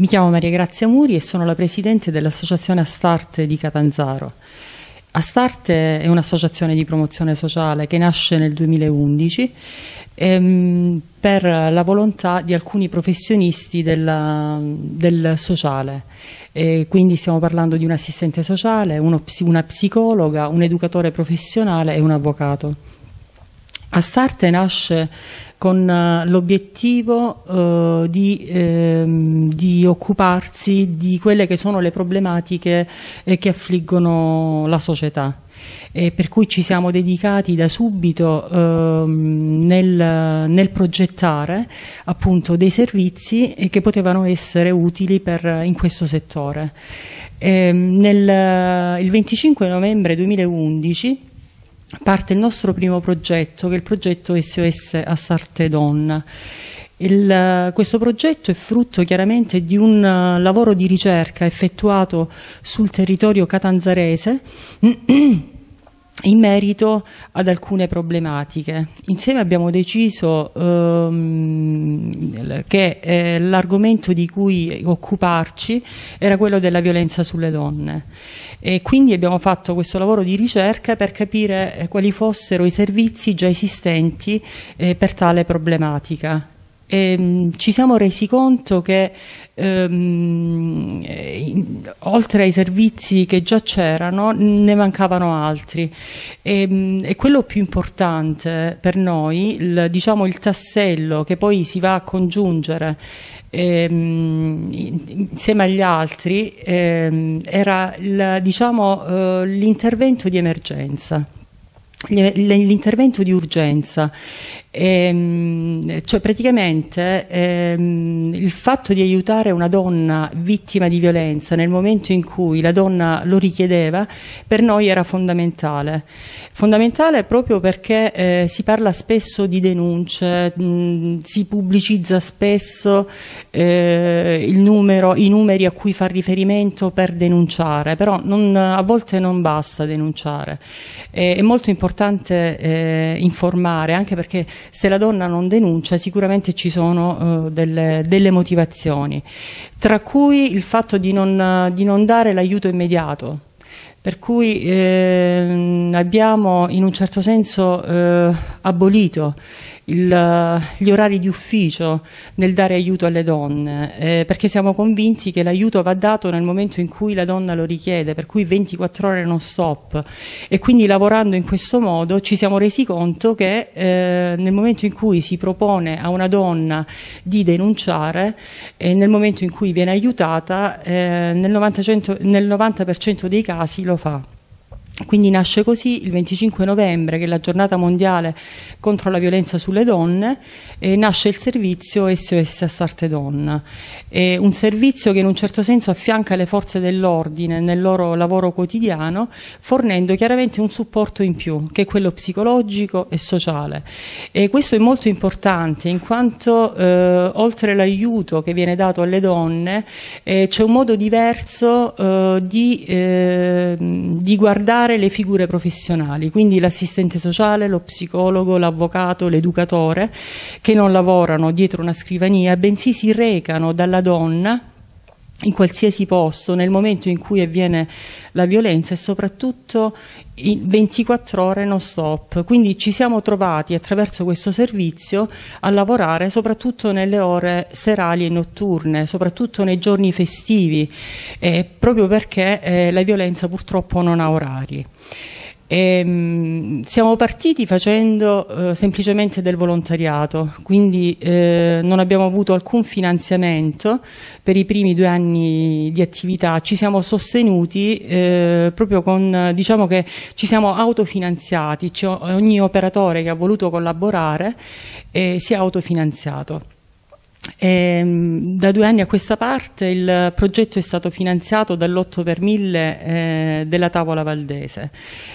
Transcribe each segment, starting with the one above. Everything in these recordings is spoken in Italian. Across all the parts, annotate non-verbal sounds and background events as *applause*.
Mi chiamo Maria Grazia Muri e sono la presidente dell'associazione Astarte di Catanzaro. Astarte è un'associazione di promozione sociale che nasce nel 2011 ehm, per la volontà di alcuni professionisti della, del sociale. E quindi stiamo parlando di un assistente sociale, uno, una psicologa, un educatore professionale e un avvocato. Astarte nasce con eh, l'obiettivo eh, di, eh, di, occuparsi di quelle che sono le problematiche eh, che affliggono la società. E per cui ci siamo dedicati da subito ehm, nel, nel, progettare appunto dei servizi eh, che potevano essere utili per, eh, in questo settore. E, ehm, nel, il 25 novembre 2011 parte il nostro primo progetto, che è il progetto SOS Assarte Donna. Il, eh, questo progetto è frutto chiaramente di un eh, lavoro di ricerca effettuato sul territorio catanzarese *clears throat* in merito ad alcune problematiche. Insieme abbiamo deciso ehm, che eh, l'argomento di cui occuparci era quello della violenza sulle donne e quindi abbiamo fatto questo lavoro di ricerca per capire eh, quali fossero i servizi già esistenti eh, per tale problematica ehm, ci siamo resi conto che ehm, in, oltre ai servizi che già c'erano ne mancavano altri e, ehm, e, quello più importante per noi, il, diciamo il tassello che poi si va a congiungere ehm, insieme agli altri ehm, era diciamo, eh, l'intervento di emergenza l'intervento di urgenza Ehm, cioè praticamente ehm, il fatto di aiutare una donna vittima di violenza nel momento in cui la donna lo richiedeva per noi era fondamentale. Fondamentale proprio perché eh, si parla spesso di denunce, mh, mm, si pubblicizza spesso eh, numero, i numeri a cui fa riferimento per denunciare, però non, a volte non basta denunciare. Eh, è molto importante eh, informare anche perché se la donna non denuncia sicuramente ci sono eh, delle, delle, motivazioni, tra cui il fatto di non, di non dare l'aiuto immediato. Per cui eh, abbiamo in un certo senso eh, abolito il, gli orari di ufficio nel dare aiuto alle donne, eh, perché siamo convinti che l'aiuto va dato nel momento in cui la donna lo richiede, per cui 24 ore non stop. E quindi lavorando in questo modo ci siamo resi conto che eh, nel momento in cui si propone a una donna di denunciare, eh, nel momento in cui viene aiutata, eh, nel 90%, nel 90 dei casi lo fa. Quindi nasce così il 25 novembre, che è la giornata mondiale contro la violenza sulle donne, eh, nasce il servizio SOS Assarte Donna, È un servizio che in un certo senso affianca le forze dell'ordine nel loro lavoro quotidiano, fornendo chiaramente un supporto in più, che è quello psicologico e sociale. E questo è molto importante, in quanto eh, oltre l'aiuto che viene dato alle donne, eh, c'è un modo diverso eh, di, eh, di guardare formare le figure professionali, quindi l'assistente sociale, lo psicologo, l'avvocato, l'educatore, che non lavorano dietro una scrivania, bensì si recano dalla donna in qualsiasi posto, nel momento in cui avviene la violenza e soprattutto 24 ore non stop. Quindi ci siamo trovati attraverso questo servizio a lavorare soprattutto nelle ore serali e notturne, soprattutto nei giorni festivi, eh, proprio perché eh, la violenza purtroppo non ha orari. E, ehm, siamo partiti facendo eh, semplicemente del volontariato, quindi eh, non abbiamo avuto alcun finanziamento per i primi due anni di attività, ci siamo sostenuti eh, proprio con, diciamo che ci siamo autofinanziati, cioè ogni operatore che ha voluto collaborare eh, si è autofinanziato. E, ehm, da due anni a questa parte il progetto è stato finanziato dall'8 per 1000 eh, della Tavola Valdese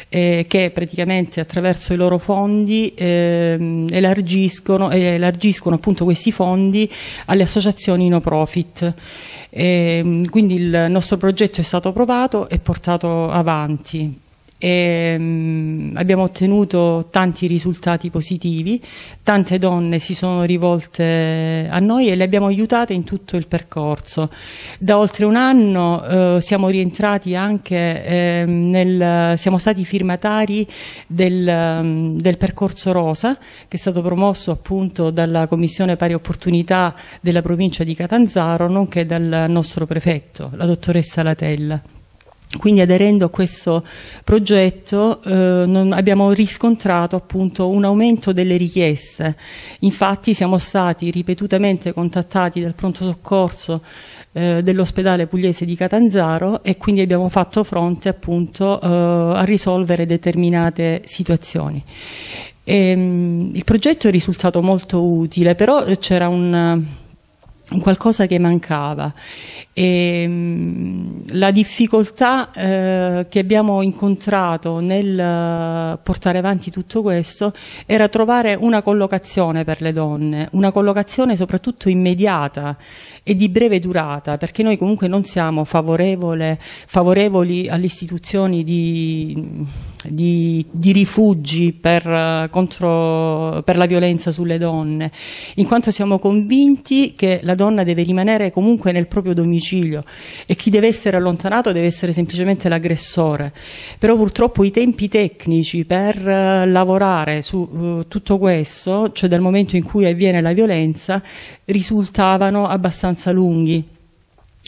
eh, che praticamente attraverso i loro fondi ehm, eh, elargiscono, elargiscono questi fondi alle associazioni no profit. Ehm, quindi il nostro progetto è stato approvato e portato avanti e, um, abbiamo ottenuto tanti risultati positivi, tante donne si sono rivolte eh, a noi e le abbiamo aiutate in tutto il percorso. Da oltre un anno eh, siamo rientrati anche eh, nel, siamo stati firmatari del, ehm, del percorso Rosa che è stato promosso appunto dalla Commissione Pari Opportunità della provincia di Catanzaro nonché dal nostro prefetto, la dottoressa Latella. Quindi aderendo a questo progetto eh, non, abbiamo riscontrato appunto un aumento delle richieste, infatti siamo stati ripetutamente contattati dal pronto soccorso eh, dell'ospedale pugliese di Catanzaro e quindi abbiamo fatto fronte appunto eh, a risolvere determinate situazioni. E, ehm, il progetto è risultato molto utile, però c'era un qualcosa che mancava. E, ehm, la difficoltà eh, che abbiamo incontrato nel eh, portare avanti tutto questo era trovare una collocazione per le donne, una collocazione soprattutto immediata e di breve durata, perché noi comunque non siamo favorevoli alle istituzioni di di, di rifugi per, contro, per la violenza sulle donne, in quanto siamo convinti che la donna deve rimanere comunque nel proprio domicilio e chi deve essere allontanato deve essere semplicemente l'aggressore. Però purtroppo i tempi tecnici per eh, lavorare su uh, tutto questo, cioè dal momento in cui avviene la violenza, risultavano abbastanza lunghi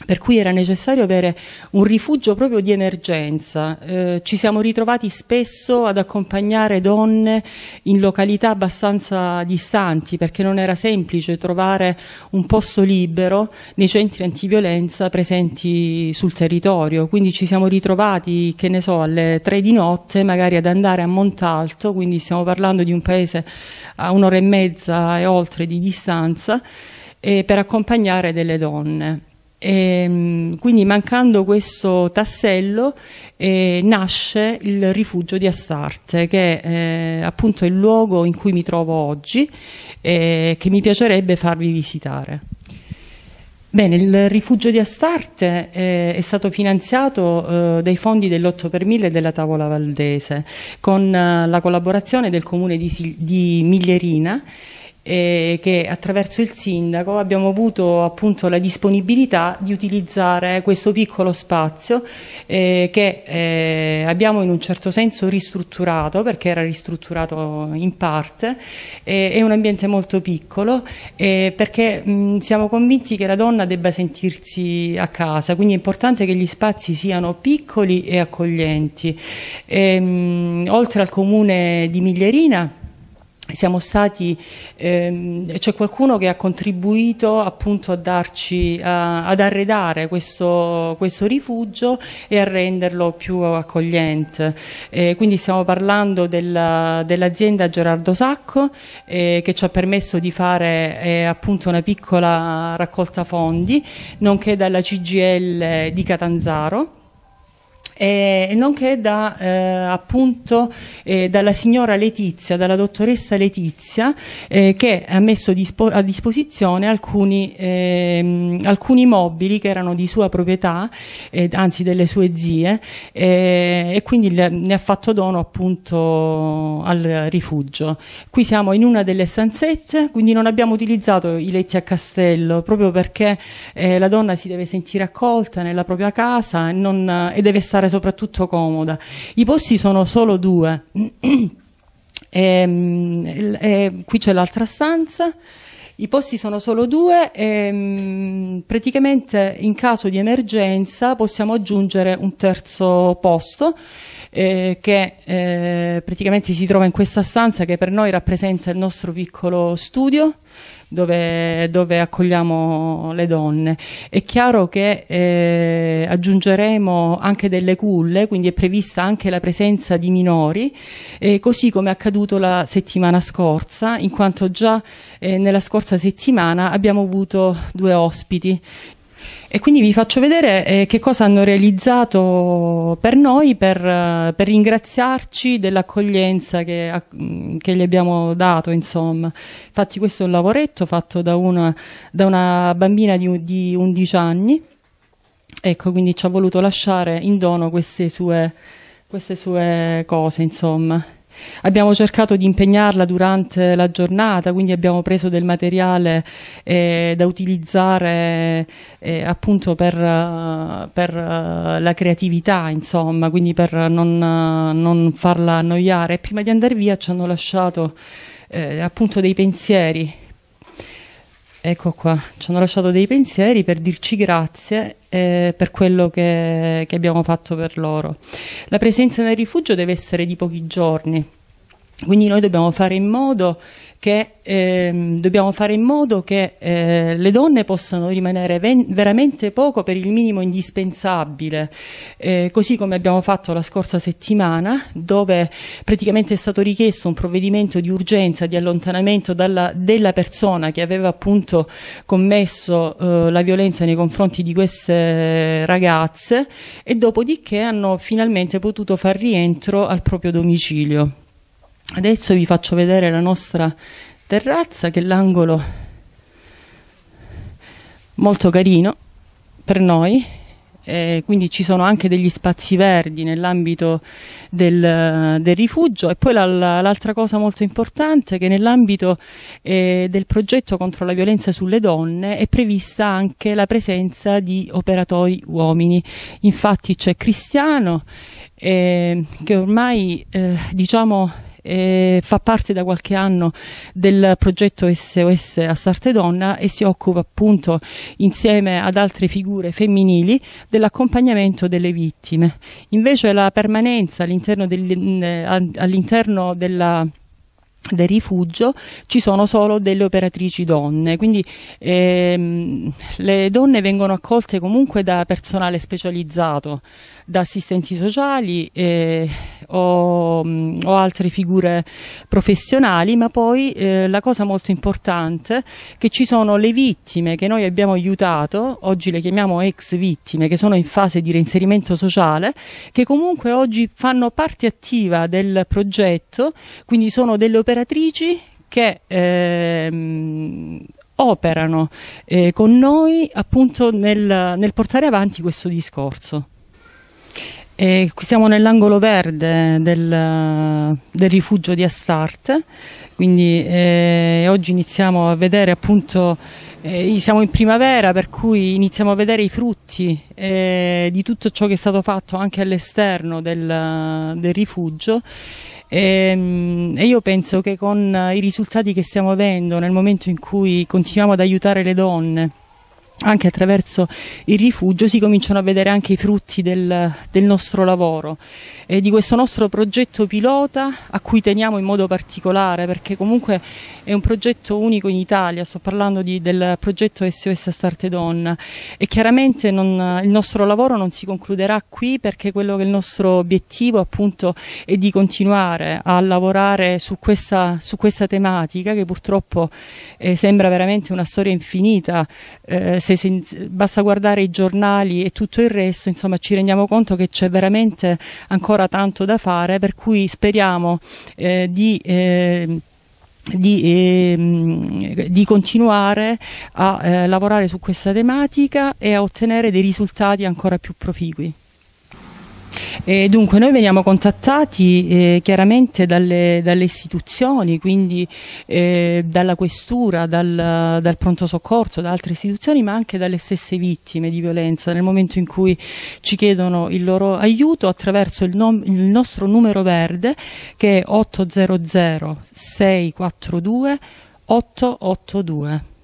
per cui era necessario avere un rifugio proprio di emergenza. Eh, ci siamo ritrovati spesso ad accompagnare donne in località abbastanza distanti perché non era semplice trovare un posto libero nei centri antiviolenza presenti sul territorio. Quindi ci siamo ritrovati, che ne so, alle tre di notte magari ad andare a Montalto, quindi stiamo parlando di un paese a un'ora e mezza e oltre di distanza, eh, per accompagnare delle donne. E, ehm, quindi mancando questo tassello eh, nasce il rifugio di Astarte che è eh, appunto il luogo in cui mi trovo oggi e eh, che mi piacerebbe farvi visitare. Bene, il rifugio di Astarte eh, è stato finanziato eh, dai fondi dell'8 per 1000 della Tavola Valdese con eh, la collaborazione del comune di, di Miglierina eh, che attraverso il sindaco abbiamo avuto appunto la disponibilità di utilizzare questo piccolo spazio eh, che eh, abbiamo in un certo senso ristrutturato perché era ristrutturato in parte, è un ambiente molto piccolo eh, perché mh, mm, siamo convinti che la donna debba sentirsi a casa, quindi è importante che gli spazi siano piccoli e accoglienti. E, ehm, mh, oltre al comune di Miglierina, siamo stati, ehm, c'è qualcuno che ha contribuito appunto a darci, a, ad arredare questo, questo, rifugio e a renderlo più accogliente. Eh, quindi stiamo parlando dell'azienda Gerardo Sacco eh, che ci ha permesso di fare eh, appunto una piccola raccolta fondi, nonché dalla CGL di Catanzaro eh, nonché da, eh, appunto, eh, dalla signora Letizia, dalla dottoressa Letizia, eh, che ha messo dispo a disposizione alcuni, ehm, alcuni, mobili che erano di sua proprietà, eh, anzi delle sue zie, eh, e quindi le, ne ha fatto dono appunto al rifugio. Qui siamo in una delle stanzette, quindi non abbiamo utilizzato i letti a castello, proprio perché la donna si deve sentire accolta nella propria casa non, e deve stare fare soprattutto comoda. I posti sono solo due. e, *clears throat* e, ehm, eh, qui c'è l'altra stanza. I posti sono solo due e ehm, praticamente in caso di emergenza possiamo aggiungere un terzo posto eh, che eh, praticamente si trova in questa stanza che per noi rappresenta il nostro piccolo studio dove, dove accogliamo le donne. È chiaro che eh, aggiungeremo anche delle culle, quindi è prevista anche la presenza di minori, eh, così come è accaduto la settimana scorsa, in quanto già eh, nella scorsa settimana abbiamo avuto due ospiti e quindi vi faccio vedere eh, che cosa hanno realizzato per noi per, eh, per ringraziarci dell'accoglienza che, mm, che, gli abbiamo dato, insomma. Infatti questo è un lavoretto fatto da una, da una bambina di, di 11 anni, ecco, quindi ci ha voluto lasciare in dono queste sue, queste sue cose, insomma. Abbiamo cercato di impegnarla durante la giornata, quindi abbiamo preso del materiale eh, da utilizzare eh, appunto per, eh, per uh, la creatività, insomma, quindi per non, uh, non farla annoiare. E prima di andare via ci hanno lasciato eh, appunto dei pensieri Ecco qua, ci hanno lasciato dei pensieri per dirci grazie eh, per quello che, che abbiamo fatto per loro. La presenza nel rifugio deve essere di pochi giorni, quindi noi dobbiamo fare in modo che, ehm, fare in modo che eh, le donne possano rimanere veramente poco per il minimo indispensabile, eh, così come abbiamo fatto la scorsa settimana, dove praticamente è stato richiesto un provvedimento di urgenza di allontanamento dalla, della persona che aveva appunto commesso eh, la violenza nei confronti di queste ragazze e dopodiché hanno finalmente potuto far rientro al proprio domicilio. Adesso vi faccio vedere la nostra terrazza che è l'angolo molto carino per noi eh, quindi ci sono anche degli spazi verdi nell'ambito del, del, rifugio e poi l'altra cosa molto importante è che nell'ambito eh, del progetto contro la violenza sulle donne è prevista anche la presenza di operatori uomini infatti c'è Cristiano eh, che ormai eh, diciamo eh, fa parte da qualche anno del progetto SOS Assarte Donna e si occupa appunto insieme ad altre figure femminili dell'accompagnamento delle vittime. Invece la permanenza all'interno, del, eh, all'interno della del rifugio ci sono solo delle operatrici donne, quindi ehm, le donne vengono accolte comunque da personale specializzato, da assistenti sociali eh, o, mm, o, altre figure professionali, ma poi eh, la cosa molto importante è che ci sono le vittime che noi abbiamo aiutato, oggi le chiamiamo ex vittime, che sono in fase di reinserimento sociale, che comunque oggi fanno parte attiva del progetto, quindi sono delle operatrici operatrici che ehm, operano eh, con noi appunto nel, nel portare avanti questo discorso. E eh, siamo nell'angolo verde del, del, rifugio di Astarte, quindi eh, oggi iniziamo a vedere appunto, eh, siamo in primavera per cui iniziamo a vedere i frutti eh, di tutto ciò che è stato fatto anche all'esterno del, del rifugio e, ehm, e, io penso che con eh, i risultati che stiamo avendo nel momento in cui continuiamo ad aiutare le donne anche attraverso il rifugio si cominciano a vedere anche i frutti del, del nostro lavoro e di questo nostro progetto pilota a cui teniamo in modo particolare perché comunque è un progetto unico in Italia, sto parlando di, del progetto SOS Starte Donna e chiaramente non, il nostro lavoro non si concluderà qui perché quello che è il nostro obiettivo appunto è di continuare a lavorare su questa, su questa tematica che purtroppo eh, sembra veramente una storia infinita. Eh, se, se, basta guardare i giornali e tutto il resto, insomma ci rendiamo conto che c'è veramente ancora tanto da fare, per cui speriamo eh, di... Eh, di, eh, di, continuare a eh, lavorare su questa tematica e a ottenere dei risultati ancora più proficui. E dunque noi veniamo contattati eh, chiaramente dalle, dalle, istituzioni, quindi eh, dalla questura, dal, dal, pronto soccorso, da altre istituzioni, ma anche dalle stesse vittime di violenza nel momento in cui ci chiedono il loro aiuto attraverso il, il nostro numero verde che è 800 642 882.